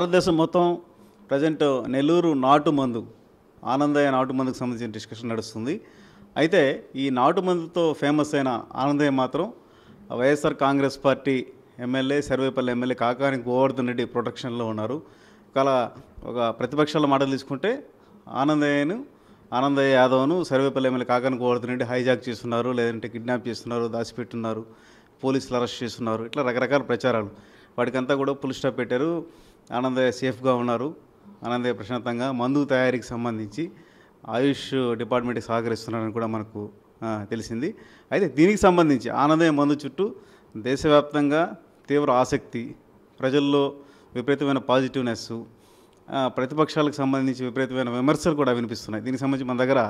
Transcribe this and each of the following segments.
భారతదేశం మొత్తం ప్రజెంట్ నెల్లూరు నాటు మందు ఆనందయ్య నాటు మందుకు సంబంధించిన డిస్కషన్ నడుస్తుంది అయితే ఈ నాటు మందుతో ఫేమస్ అయిన ఆనందయ్య మాత్రం YSR Congress party MLA Sarvepalli MLA Kakani Govardhan Reddy ప్రొటెక్షన్లో ఉన్నారు ఒకవేళ ఒక ప్రతిపక్షాల మాటలు తీసుకుంటే ఆనందయ్యను ఆనందయ్య యాదవ్ను సర్వేపల్లి ఎమ్మెల్యే కాకాని గోవర్ధన్ రెడ్డి హైజాక్ చేస్తున్నారు లేదంటే కిడ్నాప్ చేస్తున్నారు దాచిపెట్టున్నారు పోలీసులు అరెస్ట్ చేస్తున్నారు ఇట్లా రకరకాల ప్రచారాలు వాటికంతా కూడా పులిస్టాప్ స్టాప్ పెట్టారు ఆనందయ్య సేఫ్గా ఉన్నారు ఆనందయ్య ప్రశాంతంగా మందు తయారీకి సంబంధించి ఆయుష్ డిపార్ట్మెంట్కి సహకరిస్తున్నారని కూడా మనకు తెలిసింది అయితే దీనికి సంబంధించి ఆనందయ్య మందు చుట్టూ దేశవ్యాప్తంగా తీవ్ర ఆసక్తి ప్రజల్లో విపరీతమైన పాజిటివ్నెస్ ప్రతిపక్షాలకు సంబంధించి విపరీతమైన విమర్శలు కూడా వినిపిస్తున్నాయి దీనికి సంబంధించి మన దగ్గర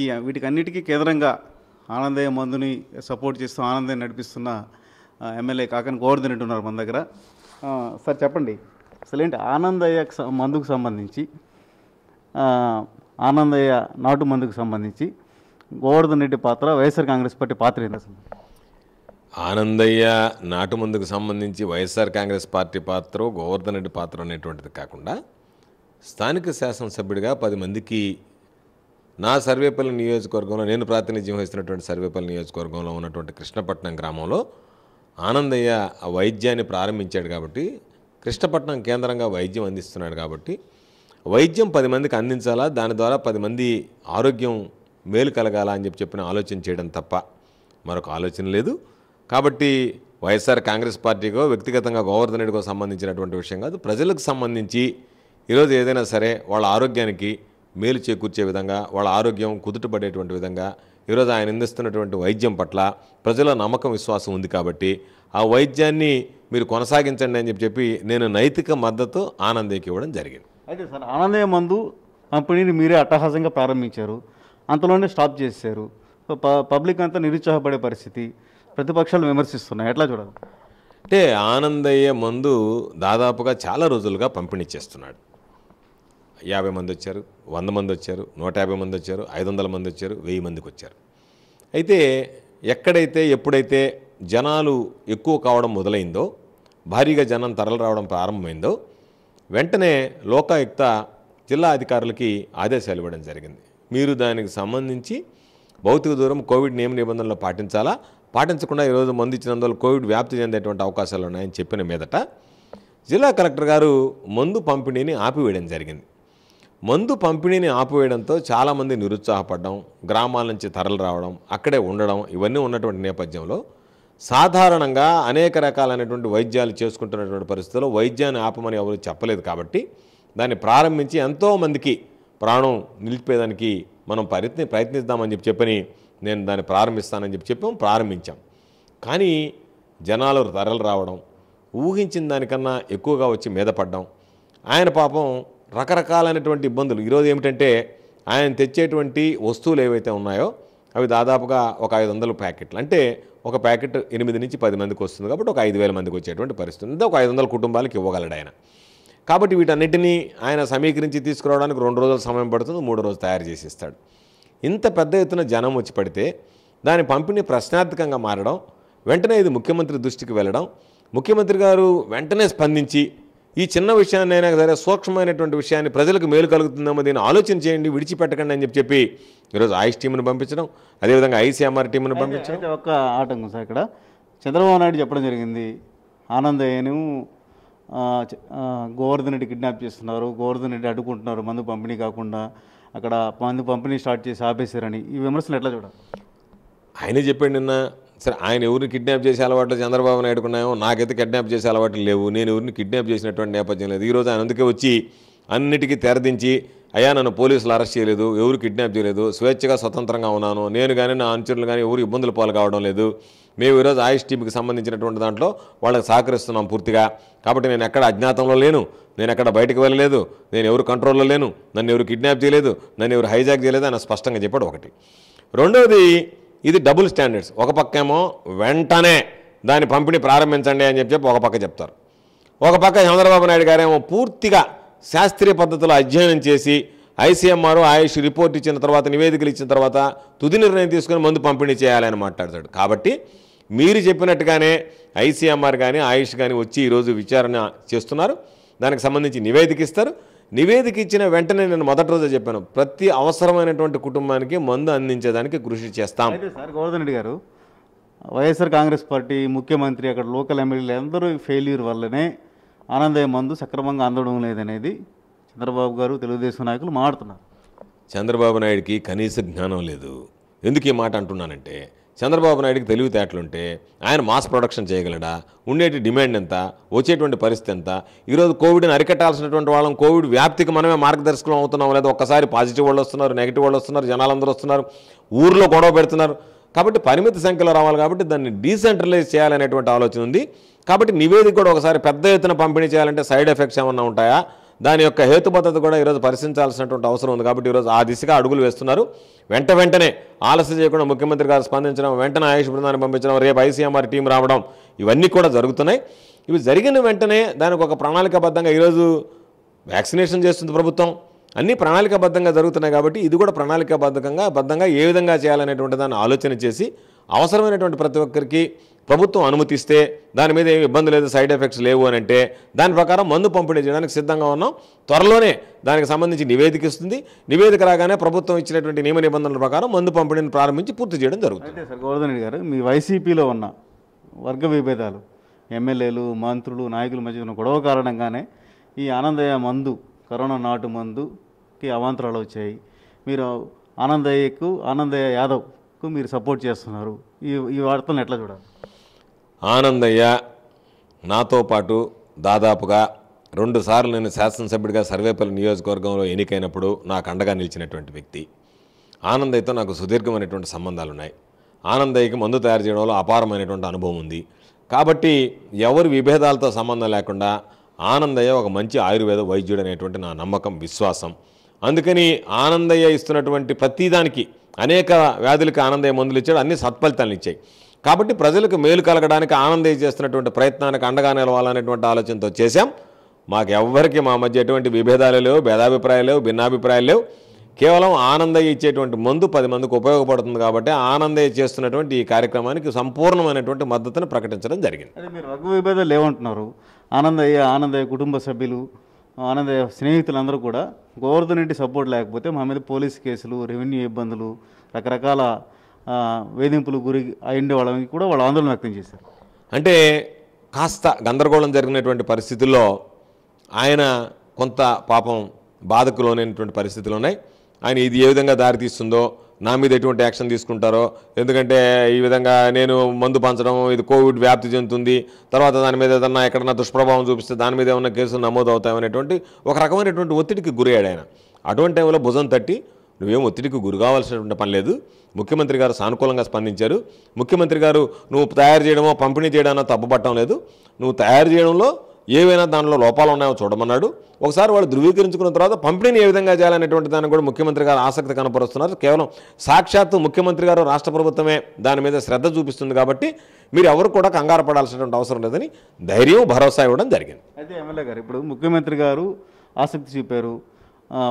ఈ వీటికన్నిటికీ కేంద్రంగా ఆనందయ్య మందుని సపోర్ట్ చేస్తూ ఆనందయ్య నడిపిస్తున్న ఎమ్మెల్యే కాకని గోవర్ధన్ రెడ్డి ఉన్నారు మన దగ్గర సార్ చెప్పండి అసలు ఏంటి ఆనందయ్య మందుకు సంబంధించి ఆనందయ్య నాటు మందుకు సంబంధించి గోవర్ధన్ రెడ్డి పాత్ర వైఎస్ఆర్ కాంగ్రెస్ పార్టీ పాత్ర ఏంటి అసలు ఆనందయ్య నాటు మందుకు సంబంధించి వైఎస్ఆర్ కాంగ్రెస్ పార్టీ పాత్ర గోవర్ధన్ రెడ్డి పాత్ర అనేటువంటిది కాకుండా స్థానిక శాసనసభ్యుడిగా పది మందికి నా సర్వేపల్లి నియోజకవర్గంలో నేను ప్రాతినిధ్యం వహిస్తున్నటువంటి సర్వేపల్లి నియోజకవర్గంలో ఉన్నటువంటి కృష్ణపట్నం గ్రామంలో ఆనందయ్య ఆ వైద్యాన్ని ప్రారంభించాడు కాబట్టి కృష్ణపట్నం కేంద్రంగా వైద్యం అందిస్తున్నాడు కాబట్టి వైద్యం పది మందికి అందించాలా దాని ద్వారా పది మంది ఆరోగ్యం మేలు కలగాల అని చెప్పి చెప్పిన ఆలోచన చేయడం తప్ప మరొక ఆలోచన లేదు కాబట్టి వైఎస్ఆర్ కాంగ్రెస్ పార్టీకో వ్యక్తిగతంగా గోవర్ధన్ రెడ్డికో సంబంధించినటువంటి విషయం కాదు ప్రజలకు సంబంధించి ఈరోజు ఏదైనా సరే వాళ్ళ ఆరోగ్యానికి మేలు చేకూర్చే విధంగా వాళ్ళ ఆరోగ్యం కుదుటపడేటువంటి విధంగా ఈరోజు ఆయన అందిస్తున్నటువంటి వైద్యం పట్ల ప్రజల నమ్మకం విశ్వాసం ఉంది కాబట్టి ఆ వైద్యాన్ని మీరు కొనసాగించండి అని చెప్పి చెప్పి నేను నైతిక మద్దతు ఆనందయ్యకి ఇవ్వడం జరిగింది అయితే సార్ ఆనందయ్య మందు కంపెనీని మీరే అట్టహాసంగా ప్రారంభించారు అంతలోనే స్టాప్ చేశారు సో పబ్లిక్ అంతా నిరుత్సాహపడే పరిస్థితి ప్రతిపక్షాలు విమర్శిస్తున్నాయి ఎట్లా చూడాలి అంటే ఆనందయ్య మందు దాదాపుగా చాలా రోజులుగా పంపిణీ చేస్తున్నాడు యాభై మంది వచ్చారు వంద మంది వచ్చారు నూట యాభై మంది వచ్చారు ఐదు వందల మంది వచ్చారు వెయ్యి మందికి వచ్చారు అయితే ఎక్కడైతే ఎప్పుడైతే జనాలు ఎక్కువ కావడం మొదలైందో భారీగా జనం తరలి రావడం ప్రారంభమైందో వెంటనే లోకాయుక్త జిల్లా అధికారులకి ఆదేశాలు ఇవ్వడం జరిగింది మీరు దానికి సంబంధించి భౌతిక దూరం కోవిడ్ నియమ నిబంధనలు పాటించాలా పాటించకుండా ఈరోజు మందు ఇచ్చినందువల్ల కోవిడ్ వ్యాప్తి చెందేటువంటి అవకాశాలు ఉన్నాయని చెప్పిన మీదట జిల్లా కలెక్టర్ గారు మందు పంపిణీని ఆపివేయడం జరిగింది మందు పంపిణీని ఆపివేయడంతో చాలామంది నిరుత్సాహపడడం గ్రామాల నుంచి తరలి రావడం అక్కడే ఉండడం ఇవన్నీ ఉన్నటువంటి నేపథ్యంలో సాధారణంగా అనేక రకాలైనటువంటి వైద్యాలు చేసుకుంటున్నటువంటి పరిస్థితుల్లో వైద్యాన్ని ఆపమని ఎవరు చెప్పలేదు కాబట్టి దాన్ని ప్రారంభించి ఎంతోమందికి ప్రాణం నిలిపేదానికి మనం ప్రయత్ని ప్రయత్నిద్దామని చెప్పి చెప్పని నేను దాన్ని ప్రారంభిస్తానని చెప్పి చెప్పాం ప్రారంభించాం కానీ జనాలు తరలి రావడం ఊహించిన దానికన్నా ఎక్కువగా వచ్చి మీద పడ్డం ఆయన పాపం రకరకాలైనటువంటి ఇబ్బందులు ఈరోజు ఏమిటంటే ఆయన తెచ్చేటువంటి వస్తువులు ఏవైతే ఉన్నాయో అవి దాదాపుగా ఒక ఐదు వందల ప్యాకెట్లు అంటే ఒక ప్యాకెట్ ఎనిమిది నుంచి పది మందికి వస్తుంది కాబట్టి ఒక ఐదు వేల మందికి వచ్చేటువంటి పరిస్థితి ఉంది ఒక ఐదు వందల కుటుంబాలకు ఇవ్వగలడు ఆయన కాబట్టి వీటన్నిటినీ ఆయన సమీకరించి తీసుకురావడానికి రెండు రోజుల సమయం పడుతుంది మూడు రోజులు తయారు చేసి ఇస్తాడు ఇంత పెద్ద ఎత్తున జనం వచ్చి పడితే దాని పంపిణీ ప్రశ్నార్థకంగా మారడం వెంటనే ఇది ముఖ్యమంత్రి దృష్టికి వెళ్ళడం ముఖ్యమంత్రి గారు వెంటనే స్పందించి ఈ చిన్న విషయాన్నైనా సరే సూక్ష్మమైనటువంటి విషయాన్ని ప్రజలకు మేలు కలుగుతుందేమో దీన్ని ఆలోచన చేయండి విడిచిపెట్టకండి అని చెప్పి చెప్పి ఈరోజు ఆయుష్ టీంను పంపించడం అదేవిధంగా ఐసీఎంఆర్ టీంను పంపించడం ఒక ఆటంకం సార్ ఇక్కడ చంద్రబాబు నాయుడు చెప్పడం జరిగింది ఆనందయ్యను గోవర్ధన్ రెడ్డి కిడ్నాప్ చేస్తున్నారు గోవర్ధన్ రెడ్డి అడ్డుకుంటున్నారు మందు పంపిణీ కాకుండా అక్కడ మందు పంపిణీ స్టార్ట్ చేసి ఆపేశారని ఈ విమర్శలు ఎట్లా చూడాలి ఆయన చెప్పాడు నిన్న సరే ఆయన ఎవరిని కిడ్నాప్ చేసే అలవాట్లు చంద్రబాబు నాయుడు ఉన్నాయో నాకైతే కిడ్నాప్ చేసే అలవాట్లు లేవు నేను ఎవరిని కిడ్నాప్ చేసినటువంటి నేపథ్యం లేదు ఈరోజు ఆయన అందుకే వచ్చి అన్నిటికీ తెరదించి అయ్యా నన్ను పోలీసులు అరెస్ట్ చేయలేదు ఎవరు కిడ్నాప్ చేయలేదు స్వేచ్ఛగా స్వతంత్రంగా ఉన్నాను నేను కానీ నా అనుచరులు కానీ ఎవరు ఇబ్బందులు పాలు కావడం లేదు మేము ఈరోజు ఆయుష్ టీంకి సంబంధించినటువంటి దాంట్లో వాళ్ళకి సహకరిస్తున్నాం పూర్తిగా కాబట్టి నేను ఎక్కడ అజ్ఞాతంలో లేను నేను ఎక్కడ బయటకు వెళ్ళలేదు నేను ఎవరు కంట్రోల్లో లేను నన్ను ఎవరు కిడ్నాప్ చేయలేదు నన్ను ఎవరు హైజాక్ చేయలేదు అని స్పష్టంగా చెప్పాడు ఒకటి రెండవది ఇది డబుల్ స్టాండర్డ్స్ ఒక పక్కేమో వెంటనే దాన్ని పంపిణీ ప్రారంభించండి అని చెప్పి ఒక పక్క చెప్తారు ఒక పక్క చంద్రబాబు నాయుడు గారేమో పూర్తిగా శాస్త్రీయ పద్ధతిలో అధ్యయనం చేసి ఐసీఎంఆర్ ఆయుష్ రిపోర్ట్ ఇచ్చిన తర్వాత నివేదికలు ఇచ్చిన తర్వాత తుది నిర్ణయం తీసుకుని మందు పంపిణీ చేయాలని మాట్లాడతాడు కాబట్టి మీరు చెప్పినట్టుగానే ఐసీఎంఆర్ కానీ ఆయుష్ కానీ వచ్చి ఈరోజు విచారణ చేస్తున్నారు దానికి సంబంధించి నివేదిక ఇస్తారు నివేదిక ఇచ్చిన వెంటనే నేను మొదటి రోజే చెప్పాను ప్రతి అవసరమైనటువంటి కుటుంబానికి మందు అందించేదానికి కృషి చేస్తాం సార్ గోవర్ధన్ రెడ్డి గారు వైఎస్ఆర్ కాంగ్రెస్ పార్టీ ముఖ్యమంత్రి అక్కడ లోకల్ ఎమ్మెల్యేలు అందరూ ఫెయిల్యూర్ వల్లనే ఆనందయ్య మందు సక్రమంగా అందడం లేదనేది చంద్రబాబు గారు తెలుగుదేశం నాయకులు మాట్లాడుతున్నారు చంద్రబాబు నాయుడికి కనీస జ్ఞానం లేదు ఎందుకు ఈ మాట అంటున్నానంటే చంద్రబాబు నాయుడికి తెలివితేటలుంటే ఆయన మాస్ ప్రొడక్షన్ చేయగలడా ఉండేటి డిమాండ్ ఎంత వచ్చేటువంటి పరిస్థితి ఎంత ఈరోజు కోవిడ్ని అరికట్టాల్సినటువంటి వాళ్ళం కోవిడ్ వ్యాప్తికి మనమే మార్గదర్శకులం అవుతున్నాం లేదా ఒక్కసారి పాజిటివ్ వాళ్ళు వస్తున్నారు నెగిటివ్ వాళ్ళు వస్తున్నారు జనాలందరూ వస్తున్నారు ఊర్లో గొడవ పెడుతున్నారు కాబట్టి పరిమిత సంఖ్యలో రావాలి కాబట్టి దాన్ని డీసెంట్రలైజ్ చేయాలనేటువంటి ఆలోచన ఉంది కాబట్టి నివేదిక కూడా ఒకసారి పెద్ద ఎత్తున పంపిణీ చేయాలంటే సైడ్ ఎఫెక్ట్స్ ఏమన్నా ఉంటాయా దాని యొక్క హేతుబద్ధత కూడా ఈరోజు పరిశీలించాల్సినటువంటి అవసరం ఉంది కాబట్టి ఈరోజు ఆ దిశగా అడుగులు వేస్తున్నారు వెంట వెంటనే ఆలస్యం చేయకుండా ముఖ్యమంత్రి గారు స్పందించడం వెంటనే ఆయుష్ బృందాన్ని పంపించడం రేపు ఐసీఎంఆర్ టీం రావడం ఇవన్నీ కూడా జరుగుతున్నాయి ఇవి జరిగిన వెంటనే దానికి ఒక ప్రణాళికాబద్ధంగా ఈరోజు వ్యాక్సినేషన్ చేస్తుంది ప్రభుత్వం అన్నీ ప్రణాళికాబద్ధంగా జరుగుతున్నాయి కాబట్టి ఇది కూడా ప్రణాళికాబద్ధంగా బద్ధంగా ఏ విధంగా చేయాలనేటువంటి దాన్ని ఆలోచన చేసి అవసరమైనటువంటి ప్రతి ఒక్కరికి ప్రభుత్వం అనుమతిస్తే దాని మీద ఏమి ఇబ్బంది లేదు సైడ్ ఎఫెక్ట్స్ లేవు అని అంటే దాని ప్రకారం మందు పంపిణీ చేయడానికి సిద్ధంగా ఉన్నాం త్వరలోనే దానికి సంబంధించి నివేదిక ఇస్తుంది నివేదిక రాగానే ప్రభుత్వం ఇచ్చినటువంటి నియమ నిబంధనల ప్రకారం మందు పంపిణీని ప్రారంభించి పూర్తి చేయడం జరుగుతుంది సార్ గోవర్ధన్ గారు మీ వైసీపీలో ఉన్న వర్గ విభేదాలు ఎమ్మెల్యేలు మంత్రులు నాయకుల మధ్య ఉన్న గొడవ కారణంగానే ఈ ఆనందయ్య మందు కరోనా నాటు మందుకి అవాంతరాలు వచ్చాయి మీరు ఆనందయ్యకు ఆనందయ్య యాదవ్కు మీరు సపోర్ట్ చేస్తున్నారు ఈ ఈ వార్తను ఎట్లా చూడాలి ఆనందయ్య నాతో పాటు దాదాపుగా రెండుసార్లు నేను శాసనసభ్యుడిగా సర్వేపల్లి నియోజకవర్గంలో ఎన్నికైనప్పుడు నాకు అండగా నిలిచినటువంటి వ్యక్తి ఆనందయ్యతో నాకు సుదీర్ఘమైనటువంటి సంబంధాలు ఉన్నాయి ఆనందయ్యకి మందు తయారు చేయడంలో అపారమైనటువంటి అనుభవం ఉంది కాబట్టి ఎవరు విభేదాలతో సంబంధం లేకుండా ఆనందయ్య ఒక మంచి ఆయుర్వేద వైద్యుడు అనేటువంటి నా నమ్మకం విశ్వాసం అందుకని ఆనందయ్య ఇస్తున్నటువంటి ప్రతిదానికి అనేక వ్యాధులకు ఆనందయ్య మందులు ఇచ్చాడు అన్ని సత్ఫలితాలను ఇచ్చాయి కాబట్టి ప్రజలకు మేలు కలగడానికి ఆనందయ్య చేస్తున్నటువంటి ప్రయత్నానికి అండగా నిలవాలనేటువంటి ఆలోచనతో చేశాం మాకు ఎవ్వరికి మా మధ్య ఎటువంటి విభేదాలు లేవు భేదాభిప్రాయాలు లేవు భిన్నాభిప్రాయాలు లేవు కేవలం ఆనందయ్య ఇచ్చేటువంటి మందు పది మందికి ఉపయోగపడుతుంది కాబట్టి ఆనందయ్య చేస్తున్నటువంటి ఈ కార్యక్రమానికి సంపూర్ణమైనటువంటి మద్దతును ప్రకటించడం జరిగింది అదే మీరు రఘు విభేదాలు ఏమంటున్నారు ఆనందయ్య ఆనందయ్య కుటుంబ సభ్యులు ఆనంద స్నేహితులందరూ కూడా గోవర్ధన్ రెడ్డి సపోర్ట్ లేకపోతే మా మీద పోలీస్ కేసులు రెవెన్యూ ఇబ్బందులు రకరకాల వేధింపులు గురి అయ్యిండే వాళ్ళకి కూడా వాళ్ళు ఆందోళన వ్యక్తం చేశారు అంటే కాస్త గందరగోళం జరిగినటువంటి పరిస్థితుల్లో ఆయన కొంత పాపం బాధకు లోనైనటువంటి పరిస్థితులు ఉన్నాయి ఆయన ఇది ఏ విధంగా దారితీస్తుందో నా మీద ఎటువంటి యాక్షన్ తీసుకుంటారో ఎందుకంటే ఈ విధంగా నేను మందు పంచడం ఇది కోవిడ్ వ్యాప్తి చెందుతుంది తర్వాత దాని మీద ఏదన్నా ఎక్కడన్నా దుష్ప్రభావం చూపిస్తే దాని మీద ఏమైనా కేసులు నమోదు అవుతాయనేటువంటి ఒక రకమైనటువంటి ఒత్తిడికి గురయ్యాడు ఆయన అటువంటి టైంలో భుజం తట్టి నువ్వేం ఒత్తిడికి గురి కావాల్సినటువంటి పని లేదు ముఖ్యమంత్రి గారు సానుకూలంగా స్పందించారు ముఖ్యమంత్రి గారు నువ్వు తయారు చేయడమో పంపిణీ చేయడమో తప్పుపట్టడం లేదు నువ్వు తయారు చేయడంలో ఏవైనా దానిలో లోపాలు ఉన్నాయో చూడమన్నాడు ఒకసారి వాళ్ళు ధృవీకరించుకున్న తర్వాత పంపిణీని ఏ విధంగా చేయాలనేటువంటి దాన్ని కూడా ముఖ్యమంత్రి గారు ఆసక్తి కనపరుస్తున్నారు కేవలం సాక్షాత్తు ముఖ్యమంత్రి గారు రాష్ట్ర ప్రభుత్వమే దాని మీద శ్రద్ధ చూపిస్తుంది కాబట్టి మీరు ఎవరు కూడా కంగారు పడాల్సినటువంటి అవసరం లేదని ధైర్యం భరోసా ఇవ్వడం జరిగింది అయితే ఎమ్మెల్యే గారు ఇప్పుడు ముఖ్యమంత్రి గారు ఆసక్తి చూపారు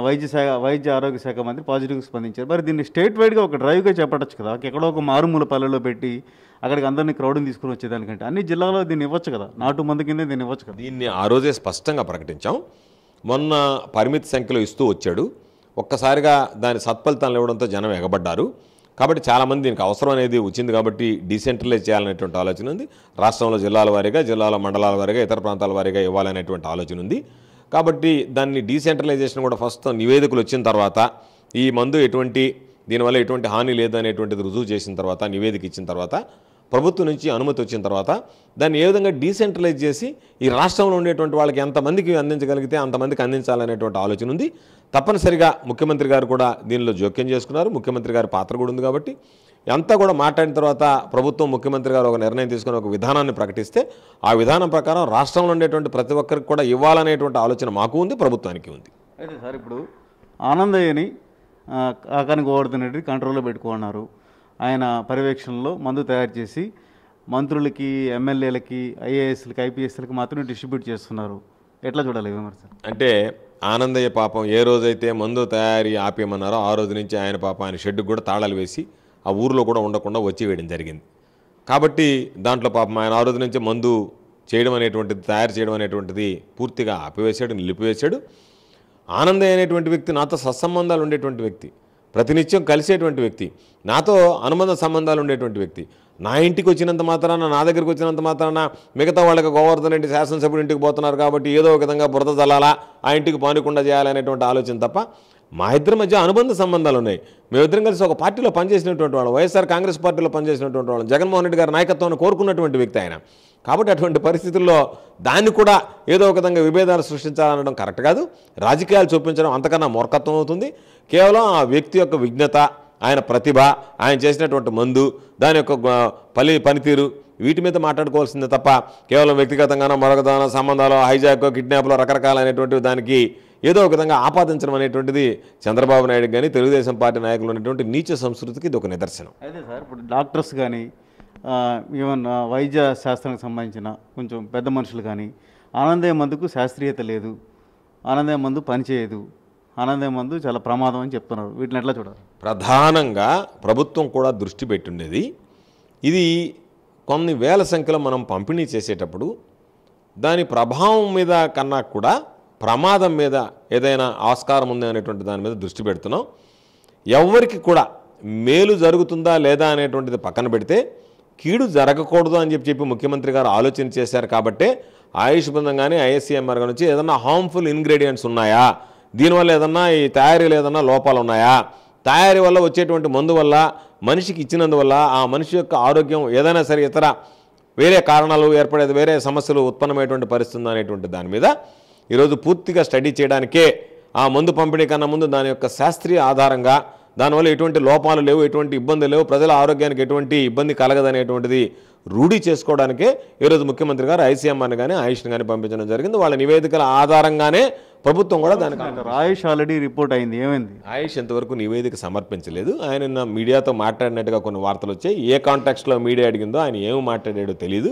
వైద్య శాఖ వైద్య ఆరోగ్య శాఖ మంత్రి పాజిటివ్గా స్పందించారు మరి దీన్ని స్టేట్ వైడ్గా ఒక డ్రైవ్గా చేపట్టచ్చు కదా ఎక్కడో ఒక మారుమూల పల్లెలో పెట్టి అక్కడికి అందరినీ క్రౌడ్ని తీసుకుని వచ్చేదానికంటే అన్ని జిల్లాలో దీన్ని ఇవ్వచ్చు కదా నాటు మందు కింద దీన్ని ఇవ్వచ్చు కదా దీన్ని ఆ రోజే స్పష్టంగా ప్రకటించాం మొన్న పరిమిత సంఖ్యలో ఇస్తూ వచ్చాడు ఒక్కసారిగా దాని సత్ఫలితాలు ఇవ్వడంతో జనం ఎగబడ్డారు కాబట్టి చాలామంది దీనికి అవసరం అనేది వచ్చింది కాబట్టి డీసెంట్రలైజ్ చేయాలనేటువంటి ఆలోచన ఉంది రాష్ట్రంలో జిల్లాల వారీగా జిల్లాల మండలాల వారీగా ఇతర ప్రాంతాల వారీగా ఇవ్వాలనేటువంటి ఆలోచన ఉంది కాబట్టి దాన్ని డీసెంట్రలైజేషన్ కూడా ఫస్ట్ నివేదికలు వచ్చిన తర్వాత ఈ మందు ఎటువంటి దీనివల్ల ఎటువంటి హాని లేదనేటువంటిది రుజువు చేసిన తర్వాత నివేదిక ఇచ్చిన తర్వాత ప్రభుత్వం నుంచి అనుమతి వచ్చిన తర్వాత దాన్ని ఏ విధంగా డీసెంట్రలైజ్ చేసి ఈ రాష్ట్రంలో ఉండేటువంటి వాళ్ళకి ఎంతమందికి అందించగలిగితే అంతమందికి అందించాలనేటువంటి ఆలోచన ఉంది తప్పనిసరిగా ముఖ్యమంత్రి గారు కూడా దీనిలో జోక్యం చేసుకున్నారు ముఖ్యమంత్రి గారి పాత్ర కూడా ఉంది కాబట్టి అంతా కూడా మాట్లాడిన తర్వాత ప్రభుత్వం ముఖ్యమంత్రి గారు ఒక నిర్ణయం తీసుకుని ఒక విధానాన్ని ప్రకటిస్తే ఆ విధానం ప్రకారం రాష్ట్రంలో ఉండేటువంటి ప్రతి ఒక్కరికి కూడా ఇవ్వాలనేటువంటి ఆలోచన మాకు ఉంది ప్రభుత్వానికి ఉంది అయితే సార్ ఇప్పుడు ఆనందయ్యని కాకానికి ఓడుతున్నట్టు కంట్రోల్లో పెట్టుకున్నారు ఆయన పర్యవేక్షణలో మందు తయారు చేసి మంత్రులకి ఎమ్మెల్యేలకి ఐఏఎస్లకి ఐపీఎస్లకి మాత్రమే డిస్ట్రిబ్యూట్ చేస్తున్నారు ఎట్లా చూడాలి విమర్శ అంటే ఆనందయ్య పాపం ఏ రోజైతే మందు తయారీ ఆపేయమన్నారో ఆ రోజు నుంచి ఆయన పాపం ఆయన షెడ్కి కూడా తాళాలు వేసి ఆ ఊరిలో కూడా ఉండకుండా వేయడం జరిగింది కాబట్టి దాంట్లో పాపం ఆయన ఆ రోజు నుంచి మందు చేయడం అనేటువంటిది తయారు చేయడం అనేటువంటిది పూర్తిగా ఆపివేశాడు నిలిపివేశాడు ఆనందయ్య అనేటువంటి వ్యక్తి నాతో సత్సంబంధాలు ఉండేటువంటి వ్యక్తి ప్రతినిత్యం కలిసేటువంటి వ్యక్తి నాతో అనుబంధ సంబంధాలు ఉండేటువంటి వ్యక్తి నా ఇంటికి వచ్చినంత మాత్రాన నా దగ్గరికి వచ్చినంత మాత్రాన మిగతా వాళ్ళకి గోవర్ధన్ రెడ్డి శాసనసభ్యుడు ఇంటికి పోతున్నారు కాబట్టి ఏదో ఒక విధంగా బురద జల్లాలా ఆ ఇంటికి పానుకుండా చేయాలనేటువంటి ఆలోచన తప్ప మా ఇద్దరి మధ్య అనుబంధ సంబంధాలు ఉన్నాయి మేమిద్దరం కలిసి ఒక పార్టీలో పనిచేసినటువంటి వాళ్ళు వైఎస్ఆర్ కాంగ్రెస్ పార్టీలో పనిచేసినటువంటి వాళ్ళు జగన్మోహన్ రెడ్డి గారి నాయకత్వాన్ని కోరుకున్నటువంటి వ్యక్తి ఆయన కాబట్టి అటువంటి పరిస్థితుల్లో దాన్ని కూడా ఏదో ఒక విధంగా విభేదాలు సృష్టించాలనడం కరెక్ట్ కాదు రాజకీయాలు చూపించడం అంతకన్నా మూర్ఖత్వం అవుతుంది కేవలం ఆ వ్యక్తి యొక్క విజ్ఞత ఆయన ప్రతిభ ఆయన చేసినటువంటి మందు దాని యొక్క పని పనితీరు వీటి మీద మాట్లాడుకోవాల్సిందే తప్ప కేవలం వ్యక్తిగతంగానో మరొకదాన సంబంధాలు హైజాక్ కిడ్నాప్లో రకరకాలైనటువంటి దానికి ఏదో ఒక విధంగా ఆపాదించడం అనేటువంటిది చంద్రబాబు నాయుడు కానీ తెలుగుదేశం పార్టీ నాయకులు ఉన్నటువంటి నీచ సంస్కృతికి ఇది ఒక నిదర్శనం అయితే సార్ ఇప్పుడు డాక్టర్స్ కానీ ఈవెన్ వైద్య శాస్త్రానికి సంబంధించిన కొంచెం పెద్ద మనుషులు కానీ ఆనందయ మందుకు శాస్త్రీయత లేదు ఆనందయ మందు పనిచేయదు ఆనందయ మందు చాలా ప్రమాదం అని చెప్తున్నారు వీటిని ఎట్లా చూడాలి ప్రధానంగా ప్రభుత్వం కూడా దృష్టి పెట్టుండేది ఇది కొన్ని వేల సంఖ్యలో మనం పంపిణీ చేసేటప్పుడు దాని ప్రభావం మీద కన్నా కూడా ప్రమాదం మీద ఏదైనా ఆస్కారం ఉంది అనేటువంటి దాని మీద దృష్టి పెడుతున్నాం ఎవరికి కూడా మేలు జరుగుతుందా లేదా అనేటువంటిది పక్కన పెడితే కీడు జరగకూడదు అని చెప్పి చెప్పి ముఖ్యమంత్రి గారు ఆలోచన చేశారు కాబట్టే ఆయుష్ బృందం కానీ ఐఎస్సీఎంఆర్ నుంచి ఏదన్నా హార్మ్ఫుల్ ఇంగ్రీడియంట్స్ ఉన్నాయా దీనివల్ల ఏదన్నా ఈ తయారీలు ఏదన్నా లోపాలు ఉన్నాయా తయారీ వల్ల వచ్చేటువంటి మందు వల్ల మనిషికి ఇచ్చినందువల్ల ఆ మనిషి యొక్క ఆరోగ్యం ఏదైనా సరే ఇతర వేరే కారణాలు ఏర్పడేది వేరే సమస్యలు ఉత్పన్నమైనటువంటి పరిస్థితి అనేటువంటి దాని మీద ఈరోజు పూర్తిగా స్టడీ చేయడానికే ఆ మందు పంపిణీ కన్నా ముందు దాని యొక్క శాస్త్రీయ ఆధారంగా దానివల్ల ఎటువంటి లోపాలు లేవు ఎటువంటి ఇబ్బంది లేవు ప్రజల ఆరోగ్యానికి ఎటువంటి ఇబ్బంది కలగదనేటువంటిది రూఢీ చేసుకోవడానికే ఈరోజు ముఖ్యమంత్రి గారు ఐసీఎంఆర్ని కానీ ఆయుష్ని కానీ పంపించడం జరిగింది వాళ్ళ నివేదికల ఆధారంగానే ప్రభుత్వం కూడా దానికి ఆయుష్ ఆల్రెడీ రిపోర్ట్ అయింది ఏమైంది ఆయుష్ ఎంతవరకు నివేదిక సమర్పించలేదు ఆయన మీడియాతో మాట్లాడినట్టుగా కొన్ని వార్తలు వచ్చాయి ఏ కాంటాక్ట్స్లో మీడియా అడిగిందో ఆయన ఏమి మాట్లాడాడో తెలియదు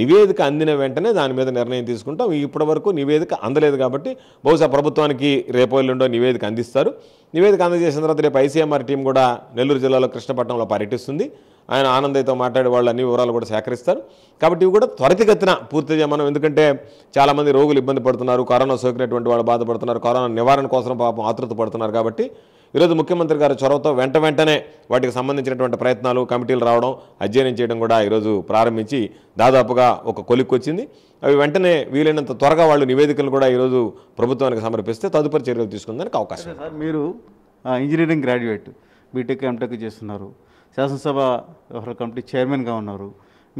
నివేదిక అందిన వెంటనే దాని మీద నిర్ణయం తీసుకుంటాం ఇప్పటి వరకు నివేదిక అందలేదు కాబట్టి బహుశా ప్రభుత్వానికి రేపు ఎల్లుండో నివేదిక అందిస్తారు నివేదిక అందజేసిన తర్వాత రేపు ఐసీఎంఆర్ టీం కూడా నెల్లూరు జిల్లాలో కృష్ణపట్నంలో పర్యటిస్తుంది ఆయన ఆనందయ్యతో మాట్లాడే వాళ్ళు అన్ని వివరాలు కూడా సేకరిస్తారు కాబట్టి ఇవి కూడా త్వరితగతిన పూర్తి చేయమనం ఎందుకంటే చాలామంది రోగులు ఇబ్బంది పడుతున్నారు కరోనా సోకినటువంటి వాళ్ళు బాధపడుతున్నారు కరోనా నివారణ కోసం పాపం ఆతృత పడుతున్నారు కాబట్టి ఈరోజు ముఖ్యమంత్రి గారి చొరవతో వెంట వెంటనే వాటికి సంబంధించినటువంటి ప్రయత్నాలు కమిటీలు రావడం అధ్యయనం చేయడం కూడా ఈరోజు ప్రారంభించి దాదాపుగా ఒక కొలిక్కి వచ్చింది అవి వెంటనే వీలైనంత త్వరగా వాళ్ళు నివేదికలు కూడా ఈరోజు ప్రభుత్వానికి సమర్పిస్తే తదుపరి చర్యలు తీసుకుందానికి అవకాశం మీరు ఇంజనీరింగ్ గ్రాడ్యుయేట్ బీటెక్ ఎంటెక్ చేస్తున్నారు శాసనసభ వ్యవహారాల కమిటీ చైర్మన్గా ఉన్నారు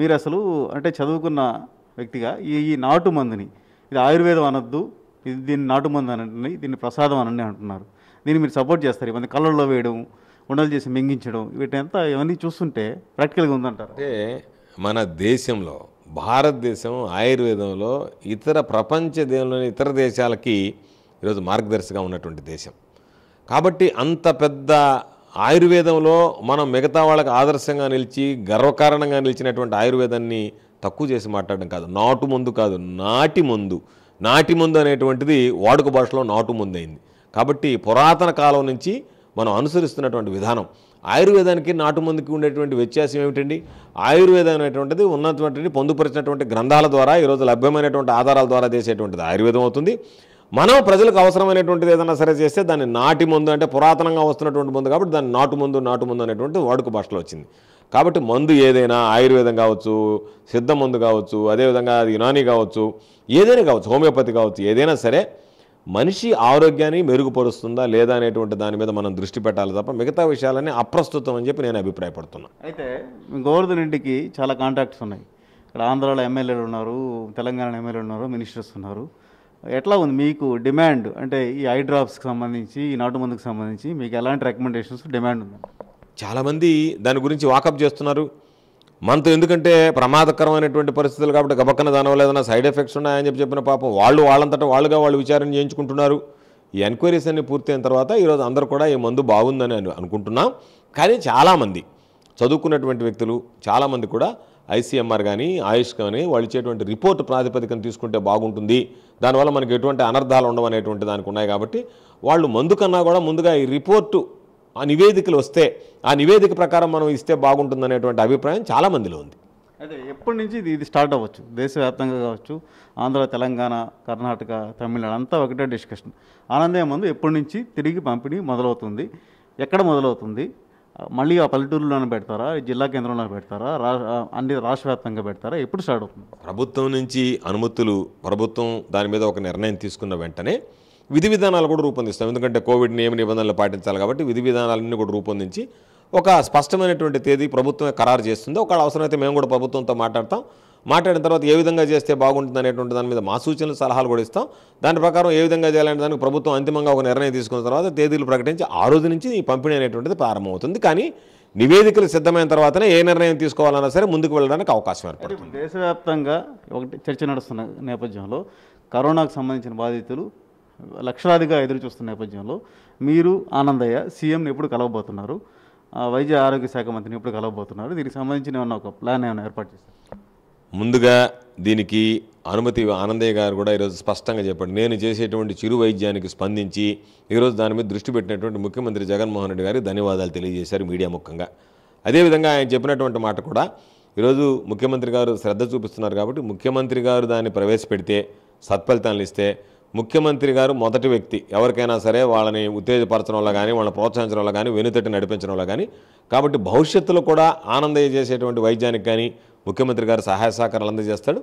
మీరు అసలు అంటే చదువుకున్న వ్యక్తిగా ఈ నాటు మందుని ఇది ఆయుర్వేదం అనొద్దు ఇది దీన్ని నాటు మందు అనండి దీన్ని ప్రసాదం అనండి అంటున్నారు దీన్ని మీరు సపోర్ట్ చేస్తారు ఇవన్నీ కళ్ళల్లో వేయడం ఉండలు చేసి మింగించడం వీటంతా ఇవన్నీ చూస్తుంటే ప్రాక్టికల్గా ఉందంటారు అంటే మన దేశంలో భారతదేశం ఆయుర్వేదంలో ఇతర ప్రపంచ దేశంలోని ఇతర దేశాలకి ఈరోజు మార్గదర్శిగా ఉన్నటువంటి దేశం కాబట్టి అంత పెద్ద ఆయుర్వేదంలో మనం మిగతా వాళ్ళకి ఆదర్శంగా నిలిచి గర్వకారణంగా నిలిచినటువంటి ఆయుర్వేదాన్ని తక్కువ చేసి మాట్లాడడం కాదు నాటు ముందు కాదు నాటి ముందు నాటి ముందు అనేటువంటిది వాడుక భాషలో నాటు ముందు అయింది కాబట్టి పురాతన కాలం నుంచి మనం అనుసరిస్తున్నటువంటి విధానం ఆయుర్వేదానికి నాటు ముందుకి ఉండేటువంటి వ్యత్యాసం ఏమిటండి ఆయుర్వేదం అనేటువంటిది ఉన్నటువంటి పొందుపరిచినటువంటి గ్రంథాల ద్వారా ఈరోజు లభ్యమైనటువంటి ఆధారాల ద్వారా చేసేటువంటిది ఆయుర్వేదం అవుతుంది మనం ప్రజలకు అవసరమైనటువంటిది ఏదైనా సరే చేస్తే దాన్ని నాటి మందు అంటే పురాతనంగా వస్తున్నటువంటి మందు కాబట్టి దాన్ని నాటు మందు నాటు మందు అనేటువంటి వాడుక భాషలో వచ్చింది కాబట్టి మందు ఏదైనా ఆయుర్వేదం కావచ్చు సిద్ధ మందు కావచ్చు అదేవిధంగా అది యునానీ కావచ్చు ఏదైనా కావచ్చు హోమియోపతి కావచ్చు ఏదైనా సరే మనిషి ఆరోగ్యాన్ని మెరుగుపరుస్తుందా లేదా అనేటువంటి దాని మీద మనం దృష్టి పెట్టాలి తప్ప మిగతా విషయాలన్నీ అప్రస్తుతం అని చెప్పి నేను అభిప్రాయపడుతున్నాను అయితే గోవర్ధన్ ఇంటికి చాలా కాంటాక్ట్స్ ఉన్నాయి ఇక్కడ ఆంధ్రాలో ఎమ్మెల్యేలు ఉన్నారు తెలంగాణ ఎమ్మెల్యేలు ఉన్నారు మినిస్టర్స్ ఉన్నారు ఎట్లా ఉంది మీకు డిమాండ్ అంటే ఈ ఐ డ్రాప్స్కి సంబంధించి ఈ నాటు మందుకు సంబంధించి మీకు ఎలాంటి రికమెండేషన్స్ డిమాండ్ ఉంది చాలామంది దాని గురించి వాకప్ చేస్తున్నారు మనతో ఎందుకంటే ప్రమాదకరమైనటువంటి పరిస్థితులు కాబట్టి గబక్కన దానివల్ల ఏదైనా సైడ్ ఎఫెక్ట్స్ ఉన్నాయని చెప్పి చెప్పిన పాపం వాళ్ళు వాళ్ళంతటా వాళ్ళుగా వాళ్ళు విచారణ చేయించుకుంటున్నారు ఈ ఎంక్వైరీస్ అన్ని పూర్తయిన తర్వాత ఈరోజు అందరూ కూడా ఈ మందు బాగుందని అనుకుంటున్నాం కానీ చాలామంది చదువుకున్నటువంటి వ్యక్తులు చాలామంది కూడా ఐసీఎంఆర్ కానీ ఆయుష్ కానీ వాళ్ళు ఇచ్చేటువంటి రిపోర్ట్ ప్రాతిపదికన తీసుకుంటే బాగుంటుంది దానివల్ల మనకి ఎటువంటి అనర్థాలు ఉండవనేటువంటి దానికి ఉన్నాయి కాబట్టి వాళ్ళు ముందు కన్నా కూడా ముందుగా ఈ రిపోర్టు ఆ నివేదికలు వస్తే ఆ నివేదిక ప్రకారం మనం ఇస్తే బాగుంటుంది అనేటువంటి అభిప్రాయం చాలామందిలో ఉంది అయితే ఎప్పటి నుంచి ఇది ఇది స్టార్ట్ అవ్వచ్చు దేశవ్యాప్తంగా కావచ్చు ఆంధ్ర తెలంగాణ కర్ణాటక తమిళనాడు అంతా ఒకటే డిస్కషన్ ఆనందే ముందు ఎప్పటి నుంచి తిరిగి పంపిణీ మొదలవుతుంది ఎక్కడ మొదలవుతుంది మళ్ళీ ఆ పల్లెటూరులోనే పెడతారా జిల్లా కేంద్రంలో పెడతారా అన్ని రాష్ట్ర వ్యాప్తంగా పెడతారా ఎప్పుడు స్టార్ట్ అవుతుంది ప్రభుత్వం నుంచి అనుమతులు ప్రభుత్వం దాని మీద ఒక నిర్ణయం తీసుకున్న వెంటనే విధి విధానాలు కూడా రూపొందిస్తాం ఎందుకంటే కోవిడ్ నియమ నిబంధనలు పాటించాలి కాబట్టి విధి విధానాలన్నీ కూడా రూపొందించి ఒక స్పష్టమైనటువంటి తేదీ ప్రభుత్వమే ఖరారు చేస్తుంది ఒక అవసరమైతే మేము కూడా ప్రభుత్వంతో మాట్లాడతాం మాట్లాడిన తర్వాత ఏ విధంగా చేస్తే బాగుంటుంది అనేటువంటి దాని మీద మా సూచనలు సలహాలు కూడా ఇస్తాం దాని ప్రకారం ఏ విధంగా చేయాలనే దానికి ప్రభుత్వం అంతిమంగా ఒక నిర్ణయం తీసుకున్న తర్వాత తేదీలు ప్రకటించి ఆ రోజు నుంచి ఈ పంపిణీ అనేటువంటిది ప్రారంభమవుతుంది కానీ నివేదికలు సిద్ధమైన తర్వాతనే ఏ నిర్ణయం తీసుకోవాలన్నా సరే ముందుకు వెళ్ళడానికి అవకాశం ఏర్పడుతుంది దేశవ్యాప్తంగా ఒకటి చర్చ నడుస్తున్న నేపథ్యంలో కరోనాకు సంబంధించిన బాధితులు లక్షలాదిగా ఎదురు చూస్తున్న నేపథ్యంలో మీరు ఆనందయ్య సీఎంని ఎప్పుడు కలవబోతున్నారు వైద్య ఆరోగ్య శాఖ మంత్రిని ఎప్పుడు కలవబోతున్నారు దీనికి సంబంధించిన ఏమన్నా ఒక ప్లాన్ ఏమైనా ఏర్పాటు చేస్తారు ముందుగా దీనికి అనుమతి ఆనందయ్య గారు కూడా ఈరోజు స్పష్టంగా చెప్పండి నేను చేసేటువంటి చిరు వైద్యానికి స్పందించి ఈరోజు దాని మీద దృష్టి పెట్టినటువంటి ముఖ్యమంత్రి జగన్మోహన్ రెడ్డి గారికి ధన్యవాదాలు తెలియజేశారు మీడియా ముఖ్యంగా అదేవిధంగా ఆయన చెప్పినటువంటి మాట కూడా ఈరోజు ముఖ్యమంత్రి గారు శ్రద్ధ చూపిస్తున్నారు కాబట్టి ముఖ్యమంత్రి గారు దాన్ని ప్రవేశపెడితే సత్ఫలితాలు ఇస్తే ముఖ్యమంత్రి గారు మొదటి వ్యక్తి ఎవరికైనా సరే వాళ్ళని ఉత్తేజపరచడంలో కానీ వాళ్ళని ప్రోత్సహించడంలో కానీ వెనుతట్టి నడిపించడంలో కానీ కాబట్టి భవిష్యత్తులో కూడా ఆనందయ్య చేసేటువంటి వైద్యానికి కానీ ముఖ్యమంత్రి గారు సహాయ సహకారాలు అందజేస్తాడు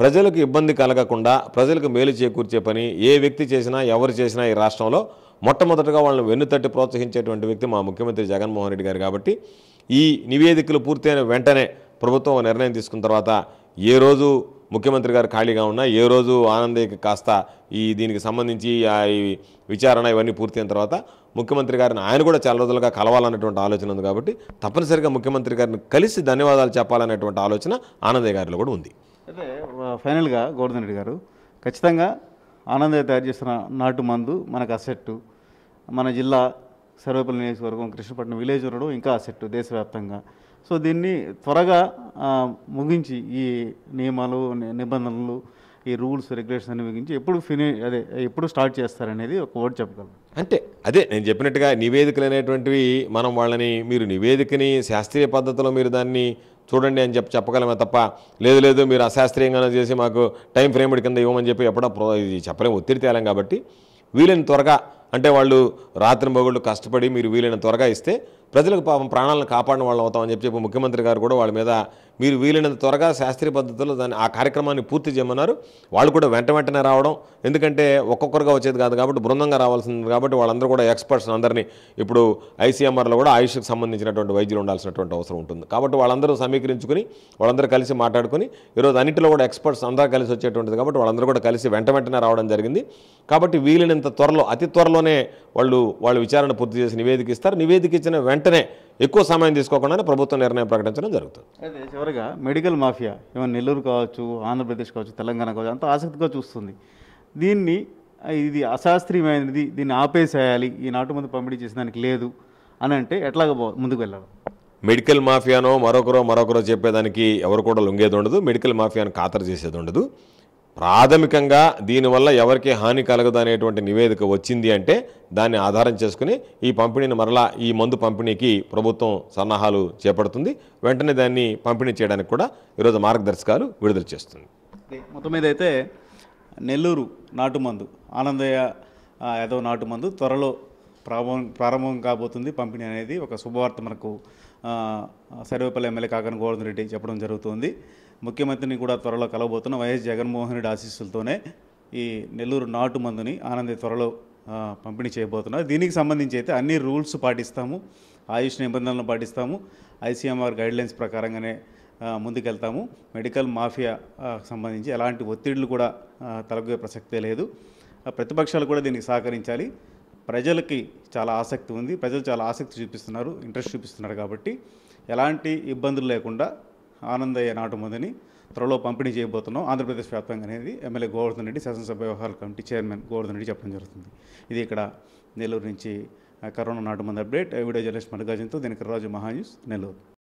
ప్రజలకు ఇబ్బంది కలగకుండా ప్రజలకు మేలు చేకూర్చే పని ఏ వ్యక్తి చేసినా ఎవరు చేసినా ఈ రాష్ట్రంలో మొట్టమొదటగా వాళ్ళని వెన్నుతట్టి ప్రోత్సహించేటువంటి వ్యక్తి మా ముఖ్యమంత్రి జగన్మోహన్ రెడ్డి గారు కాబట్టి ఈ నివేదికలు పూర్తయిన వెంటనే ప్రభుత్వం నిర్ణయం తీసుకున్న తర్వాత ఏ రోజు ముఖ్యమంత్రి గారు ఖాళీగా ఉన్నా ఏ రోజు ఆనందయ్యకి కాస్త ఈ దీనికి సంబంధించి ఈ విచారణ ఇవన్నీ పూర్తయిన తర్వాత ముఖ్యమంత్రి గారిని ఆయన కూడా చాలా రోజులుగా కలవాలన్నటువంటి ఆలోచన ఉంది కాబట్టి తప్పనిసరిగా ముఖ్యమంత్రి గారిని కలిసి ధన్యవాదాలు చెప్పాలనేటువంటి ఆలోచన ఆనందయ్య గారిలో కూడా ఉంది అయితే ఫైనల్గా గోవర్ధన్ రెడ్డి గారు ఖచ్చితంగా ఆనందయ్య తయారు చేసిన నాటు మందు మనకు అసెట్టు మన జిల్లా సర్వేపల్లి నియోజకవర్గం కృష్ణపట్నం విలేజ్ ఉండడం ఇంకా అసెట్టు దేశవ్యాప్తంగా సో దీన్ని త్వరగా ముగించి ఈ నియమాలు నిబంధనలు ఈ రూల్స్ రెగ్యులేషన్ అని ముగించి ఎప్పుడు ఫిని అదే ఎప్పుడు స్టార్ట్ చేస్తారనేది ఒక వర్డ్ చెప్పగలను అంటే అదే నేను చెప్పినట్టుగా నివేదికలు అనేటువంటివి మనం వాళ్ళని మీరు నివేదికని శాస్త్రీయ పద్ధతిలో మీరు దాన్ని చూడండి అని చెప్పి చెప్పగలమే తప్ప లేదు లేదు మీరు అశాస్త్రీయంగానే చేసి మాకు టైం ఫ్రేమ్ కింద ఇవ్వమని చెప్పి ఎప్పుడో ఇది చెప్పలేము ఒత్తిడి తేలాం కాబట్టి వీలైన త్వరగా అంటే వాళ్ళు రాత్రి మొగుళ్ళు కష్టపడి మీరు వీలైన త్వరగా ఇస్తే ప్రజలకు పాపం ప్రాణాలను కాపాడిన వాళ్ళు అవుతామని చెప్పి చెప్పి ముఖ్యమంత్రి గారు కూడా వాళ్ళ మీద మీరు వీలైనంత త్వరగా శాస్త్రీయ పద్ధతిలో దాని ఆ కార్యక్రమాన్ని పూర్తి చేయమన్నారు వాళ్ళు కూడా వెంట వెంటనే రావడం ఎందుకంటే ఒక్కొక్కరుగా వచ్చేది కాదు కాబట్టి బృందంగా రావాల్సింది కాబట్టి వాళ్ళందరూ కూడా ఎక్స్పర్ట్స్ అందరినీ ఇప్పుడు ఐసీఎంఆర్లో కూడా ఆయుష్కి సంబంధించినటువంటి వైద్యులు ఉండాల్సినటువంటి అవసరం ఉంటుంది కాబట్టి వాళ్ళందరూ సమీకరించుకుని వాళ్ళందరూ కలిసి మాట్లాడుకుని ఈరోజు అన్నింటిలో కూడా ఎక్స్పర్ట్స్ అందరూ కలిసి వచ్చేటువంటిది కాబట్టి వాళ్ళందరూ కూడా కలిసి వెంట వెంటనే రావడం జరిగింది కాబట్టి వీలైనంత త్వరలో అతి త్వరలోనే వాళ్ళు వాళ్ళు విచారణ పూర్తి చేసి నివేదిక ఇస్తారు నివేదిక ఇచ్చిన వెంట వెంటనే ఎక్కువ సమయం తీసుకోకుండానే ప్రభుత్వం నిర్ణయం ప్రకటించడం జరుగుతుంది అదే చివరిగా మెడికల్ మాఫియా ఏమైనా నెల్లూరు కావచ్చు ఆంధ్రప్రదేశ్ కావచ్చు తెలంగాణ కావచ్చు అంత ఆసక్తిగా చూస్తుంది దీన్ని ఇది అశాస్త్రీయమైనది దీన్ని ఆపేసేయాలి ఈ నాటు ముందు పంపిణీ చేసేదానికి లేదు అని అంటే ఎట్లాగ ముందుకు వెళ్ళాలి మెడికల్ మాఫియానో మరొకరో మరొకరో చెప్పేదానికి ఎవరు కూడా లొంగేది ఉండదు మెడికల్ మాఫియాను ఖాతరు చేసేది ఉండదు ప్రాథమికంగా దీనివల్ల ఎవరికి హాని కలగదు అనేటువంటి నివేదిక వచ్చింది అంటే దాన్ని ఆధారం చేసుకుని ఈ పంపిణీని మరలా ఈ మందు పంపిణీకి ప్రభుత్వం సన్నాహాలు చేపడుతుంది వెంటనే దాన్ని పంపిణీ చేయడానికి కూడా ఈరోజు మార్గదర్శకాలు విడుదల చేస్తుంది మొత్తం మీద అయితే నెల్లూరు నాటుమందు ఆనందయ్య యాదవ్ నాటుమందు త్వరలో ప్రారంభం ప్రారంభం కాబోతుంది పంపిణీ అనేది ఒక శుభవార్త మనకు సర్వేపల్లి ఎమ్మెల్యే కాకన్ గోవర్ధన్ రెడ్డి చెప్పడం జరుగుతుంది ముఖ్యమంత్రిని కూడా త్వరలో కలవబోతున్న వైఎస్ జగన్మోహన్ రెడ్డి ఆశీస్సులతోనే ఈ నెల్లూరు నాటు మందుని ఆనంది త్వరలో పంపిణీ చేయబోతున్నారు దీనికి సంబంధించి అయితే అన్ని రూల్స్ పాటిస్తాము ఆయుష్ నిబంధనలను పాటిస్తాము ఐసీఎంఆర్ గైడ్లైన్స్ ప్రకారంగానే ముందుకెళ్తాము మెడికల్ మాఫియా సంబంధించి ఎలాంటి ఒత్తిళ్లు కూడా తలగే ప్రసక్తే లేదు ప్రతిపక్షాలు కూడా దీనికి సహకరించాలి ప్రజలకి చాలా ఆసక్తి ఉంది ప్రజలు చాలా ఆసక్తి చూపిస్తున్నారు ఇంట్రెస్ట్ చూపిస్తున్నారు కాబట్టి ఎలాంటి ఇబ్బందులు లేకుండా ఆనందయ్య నాటు మందుని త్వరలో పంపిణీ చేయబోతున్నాం ఆంధ్రప్రదేశ్ వ్యాప్తంగా అనేది ఎమ్మెల్యే గోవర్ధన్ రెడ్డి శాసనసభ వ్యవహారాల కమిటీ చైర్మన్ గోవర్ధన్ రెడ్డి చెప్పడం జరుగుతుంది ఇది ఇక్కడ నెల్లూరు నుంచి కరోనా నాటు మంది అప్డేట్ వీడియో జర్నలిస్ట్ మల్లికార్జున్తో దీనికి రాజు మహాన్యూస్ నెల్లూరు